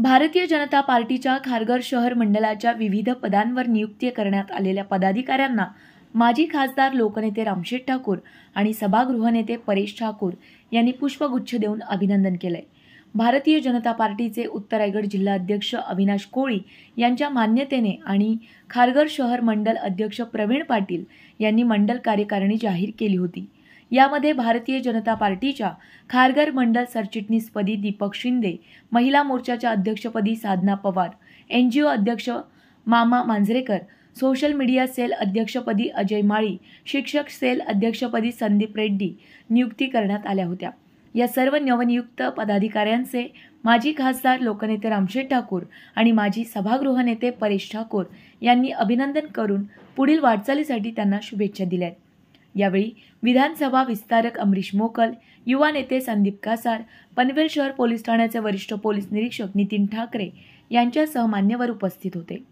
भारतीय जनता पार्टीच्या खारघर शहर मंडळाच्या विविध पदांवर नियुक्ती करण्यात आलेल्या पदाधिकाऱ्यांना माजी खासदार लोकनेते रामशेठ ठाकूर आणि सभागृह नेते परेश ठाकूर यांनी पुष्पगुच्छ देऊन अभिनंदन केलंय भारतीय जनता पार्टीचे उत्तर जिल्हा अध्यक्ष अविनाश कोळी यांच्या मान्यतेने आणि खारघर शहर मंडल अध्यक्ष प्रवीण पाटील यांनी मंडल कार्यकारिणी जाहीर केली होती यामध्ये भारतीय जनता पार्टीच्या खारघर मंडल सरचिटणीसपदी दीपक शिंदे महिला मोर्चाच्या अध्यक्षपदी साधना पवार एन जी ओ अध्यक्ष मामा मांजरेकर सोशल मीडिया सेल अध्यक्षपदी अजय माळी शिक्षक सेल अध्यक्षपदी संदीप रेड्डी नियुक्ती करण्यात आल्या होत्या या सर्व नवनियुक्त पदाधिकाऱ्यांचे माजी खासदार लोकनेते रामशेठ ठाकूर आणि माजी सभागृह नेते परेश ठाकूर यांनी अभिनंदन करून पुढील वाटचालीसाठी त्यांना शुभेच्छा दिल्या आहेत यावेळी विधानसभा विस्तारक अमरीश मोकल युवा नेते संदीप कासार पनवेल शहर पोलीस ठाण्याचे वरिष्ठ पोलीस निरीक्षक नितीन ठाकरे यांच्यासह मान्यवर उपस्थित होते